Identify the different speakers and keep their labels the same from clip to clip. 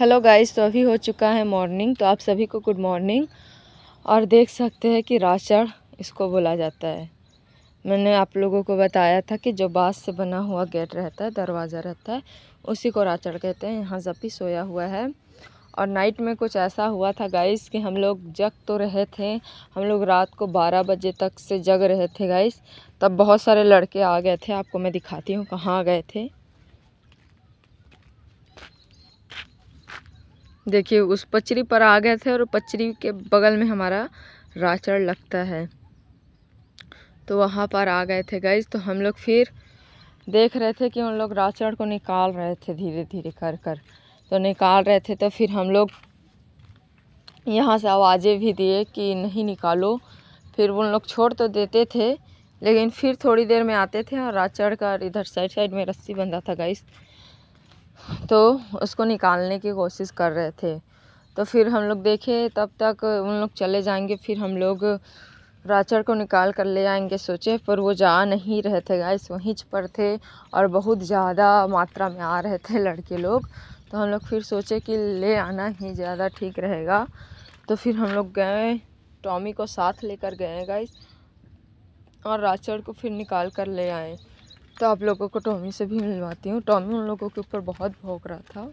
Speaker 1: Hello guys तो अभी हो चुका है मॉर्निंग तो आप सभी को गुड मॉर्निंग और देख सकते हैं कि राचड़ इसको बोला जाता है मैंने आप लोगों को बताया था कि जो बाँस से बना हुआ गेट रहता है दरवाज़ा रहता है उसी को राचड़ कहते हैं यहाँ जब भी सोया हुआ है और नाइट में कुछ ऐसा हुआ था गाइस कि हम लोग जग तो रहे थे हम लोग रात को बारह बजे तक से जग रहे थे गाइस तब बहुत सारे लड़के आ गए थे आपको मैं दिखाती हूँ कहाँ गए थे देखिए उस पचरी पर आ गए थे और पचरी के बगल में हमारा राचड़ लगता है तो वहाँ पर आ गए थे गई तो हम लोग फिर देख रहे थे कि उन लोग राचड़ को निकाल रहे थे धीरे धीरे कर कर तो निकाल रहे थे तो फिर हम लोग यहाँ से आवाज़ें भी दिए कि नहीं निकालो फिर उन लोग छोड़ तो देते थे लेकिन फिर थोड़ी देर में आते थे और राचड़ का इधर साइड साइड में रस्सी बंधा था गाइस तो उसको निकालने की कोशिश कर रहे थे तो फिर हम लोग देखे तब तक उन लोग चले जाएंगे फिर हम लोग राचर को निकाल कर ले आएंगे सोचे पर वो जा नहीं रहे थे गाइस वहीं पर थे और बहुत ज़्यादा मात्रा में आ रहे थे लड़के लोग तो हम लोग फिर सोचे कि ले आना ही ज़्यादा ठीक रहेगा तो फिर हम लोग गए टॉमी को साथ लेकर गए गाइस और राचर को फिर निकाल कर ले आए तो आप लोगों को टॉमी से भी मिलवाती हूँ टॉमी उन लोगों के ऊपर बहुत भौंक रहा था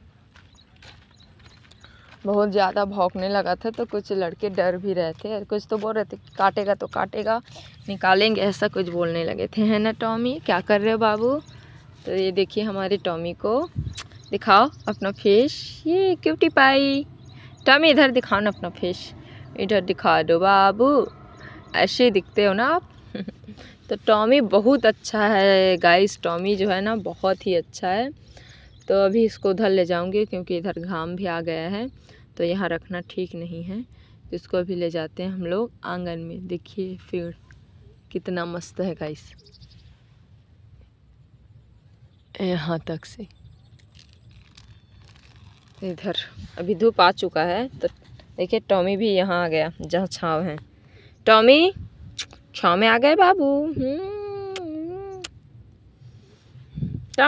Speaker 1: बहुत ज़्यादा भौंकने लगा था तो कुछ लड़के डर भी रहे थे कुछ तो बोल रहे थे काटेगा तो काटेगा निकालेंगे ऐसा कुछ बोलने लगे थे है ना टॉमी क्या कर रहे हो बाबू तो ये देखिए हमारे टॉमी को दिखाओ अपना फेस ये क्यूटी पाई टॉमी इधर दिखाओ ना अपना फेस इधर दिखा दो बाबू ऐसे दिखते हो ना आप तो टॉमी बहुत अच्छा है गाइस टॉमी जो है ना बहुत ही अच्छा है तो अभी इसको उधर ले जाऊंगी क्योंकि इधर घाम भी आ गया है तो यहाँ रखना ठीक नहीं है इसको अभी ले जाते हैं हम लोग आंगन में देखिए फिर कितना मस्त है गाइस यहाँ तक से इधर अभी धूप आ चुका है तो देखिए टॉमी भी यहाँ आ गया जहाँ छाव है टॉमी छः में आ गए बाबू हम्म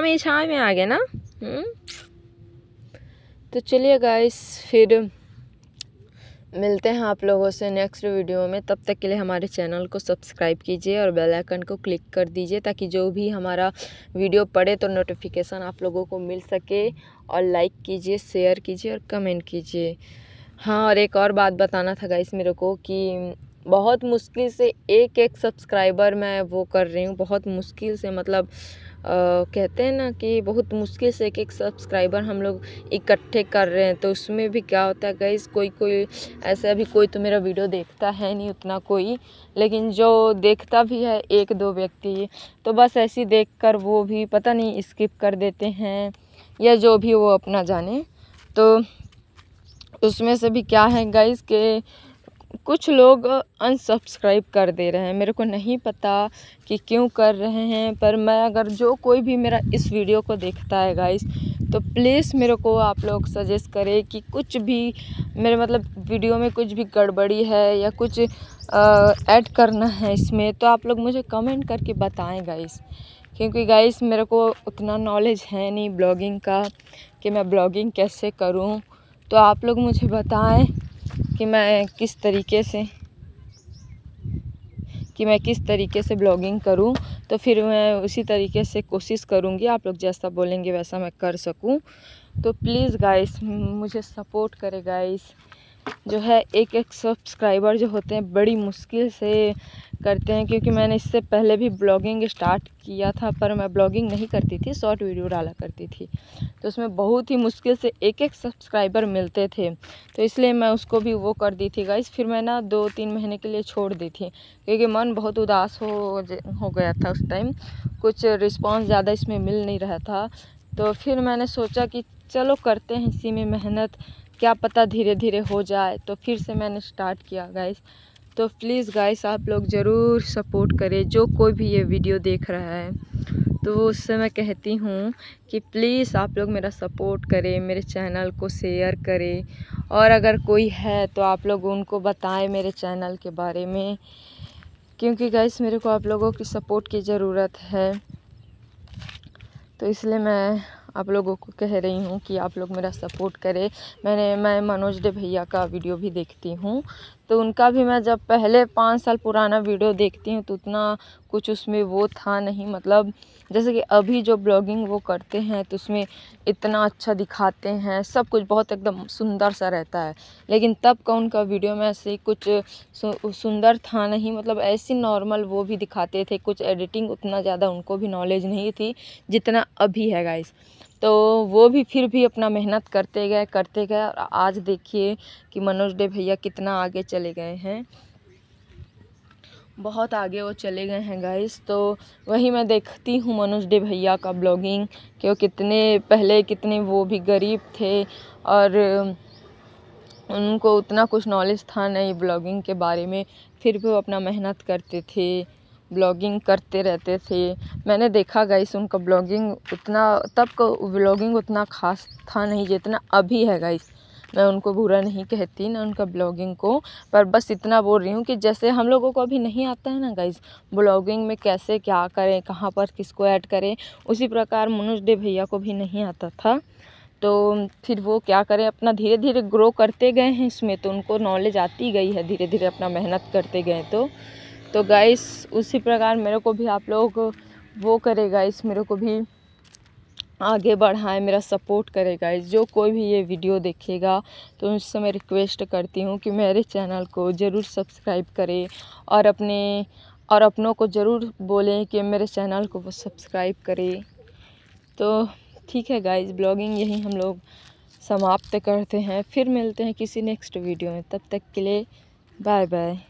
Speaker 1: में छः में आ गए ना हम्म। तो चलिए गाइस फिर मिलते हैं आप लोगों से नेक्स्ट वीडियो में तब तक के लिए हमारे चैनल को सब्सक्राइब कीजिए और बेल आइकन को क्लिक कर दीजिए ताकि जो भी हमारा वीडियो पड़े तो नोटिफिकेशन आप लोगों को मिल सके और लाइक कीजिए शेयर कीजिए और कमेंट कीजिए हाँ और एक और बात बताना था गाइस मेरे को कि बहुत मुश्किल से एक एक सब्सक्राइबर मैं वो कर रही हूँ बहुत मुश्किल से मतलब आ, कहते हैं ना कि बहुत मुश्किल से एक एक सब्सक्राइबर हम लोग इकट्ठे कर रहे हैं तो उसमें भी क्या होता है गई कोई कोई ऐसे अभी कोई तो मेरा वीडियो देखता है नहीं उतना कोई लेकिन जो देखता भी है एक दो व्यक्ति तो बस ऐसी देख कर वो भी पता नहीं स्किप कर देते हैं या जो भी वो अपना जाने तो उसमें से भी क्या है गाइस के कुछ लोग अनसब्सक्राइब कर दे रहे हैं मेरे को नहीं पता कि क्यों कर रहे हैं पर मैं अगर जो कोई भी मेरा इस वीडियो को देखता है गाइस तो प्लीज़ मेरे को आप लोग सजेस्ट करें कि कुछ भी मेरे मतलब वीडियो में कुछ भी गड़बड़ी है या कुछ ऐड करना है इसमें तो आप लोग मुझे कमेंट करके बताएं गाइस क्योंकि गाइस मेरे को उतना नॉलेज है नहीं ब्लॉगिंग का कि मैं ब्लॉगिंग कैसे करूं तो आप लोग मुझे बताएं कि मैं किस तरीके से कि मैं किस तरीके से ब्लॉगिंग करूं तो फिर मैं उसी तरीके से कोशिश करूंगी आप लोग जैसा बोलेंगे वैसा मैं कर सकूं तो प्लीज़ गाइस मुझे सपोर्ट करें गाइस जो है एक एक सब्सक्राइबर जो होते हैं बड़ी मुश्किल से करते हैं क्योंकि मैंने इससे पहले भी ब्लॉगिंग स्टार्ट किया था पर मैं ब्लॉगिंग नहीं करती थी शॉर्ट वीडियो डाला करती थी तो उसमें बहुत ही मुश्किल से एक एक सब्सक्राइबर मिलते थे तो इसलिए मैं उसको भी वो कर दी थी गाइस फिर मैं ना दो तीन महीने के लिए छोड़ दी थी क्योंकि मन बहुत उदास हो हो गया था उस टाइम कुछ रिस्पॉन्स ज़्यादा इसमें मिल नहीं रहा था तो फिर मैंने सोचा कि चलो करते हैं इसी में मेहनत क्या पता धीरे धीरे हो जाए तो फिर से मैंने स्टार्ट किया गाइस तो प्लीज़ गाइस आप लोग ज़रूर सपोर्ट करें जो कोई भी ये वीडियो देख रहा है तो उससे मैं कहती हूँ कि प्लीज़ आप लोग मेरा सपोर्ट करें मेरे चैनल को शेयर करें और अगर कोई है तो आप लोग उनको बताएं मेरे चैनल के बारे में क्योंकि गाइस मेरे को आप लोगों की सपोर्ट की ज़रूरत है तो इसलिए मैं आप लोगों को कह रही हूँ कि आप लोग मेरा सपोर्ट करें मैंने मैं मनोज डे भैया का वीडियो भी देखती हूँ तो उनका भी मैं जब पहले पाँच साल पुराना वीडियो देखती हूँ तो उतना कुछ उसमें वो था नहीं मतलब जैसे कि अभी जो ब्लॉगिंग वो करते हैं तो उसमें इतना अच्छा दिखाते हैं सब कुछ बहुत एकदम सुंदर सा रहता है लेकिन तब का उनका वीडियो में ऐसे कुछ सुंदर था नहीं मतलब ऐसी नॉर्मल वो भी दिखाते थे कुछ एडिटिंग उतना ज़्यादा उनको भी नॉलेज नहीं थी जितना अभी है गाइस तो वो भी फिर भी अपना मेहनत करते गए करते गए और आज देखिए कि मनोज डे भैया कितना आगे चले गए हैं बहुत आगे वो चले गए हैं गाइस तो वही मैं देखती हूँ मनोज डे भैया का ब्लॉगिंग कि वो कितने पहले कितने वो भी गरीब थे और उनको उतना कुछ नॉलेज था नहीं ब्लॉगिंग के बारे में फिर भी वो अपना मेहनत करते थे ब्लॉगिंग करते रहते थे मैंने देखा गाइस उनका ब्लॉगिंग उतना तब को ब्लॉगिंग उतना ख़ास था नहीं जितना अभी है गाइस मैं उनको बुरा नहीं कहती ना उनका ब्लॉगिंग को पर बस इतना बोल रही हूँ कि जैसे हम लोगों को अभी नहीं आता है ना गाइस ब्लॉगिंग में कैसे क्या करें कहाँ पर किसको ऐड करें उसी प्रकार मनोज डे भैया को भी नहीं आता था तो फिर वो क्या करें अपना धीरे धीरे ग्रो करते गए हैं इसमें तो उनको नॉलेज आती गई है धीरे धीरे अपना मेहनत करते गए तो तो गाइस उसी प्रकार मेरे को भी आप लोग वो करे गाइस मेरे को भी आगे बढ़ाएं मेरा सपोर्ट करे गाइस जो कोई भी ये वीडियो देखेगा तो उनसे मैं रिक्वेस्ट करती हूँ कि मेरे चैनल को ज़रूर सब्सक्राइब करें और अपने और अपनों को ज़रूर बोलें कि मेरे चैनल को वो सब्सक्राइब करें तो ठीक है गाइस ब्लॉगिंग यही हम लोग समाप्त करते हैं फिर मिलते हैं किसी नेक्स्ट वीडियो में तब तक के लिए बाय बाय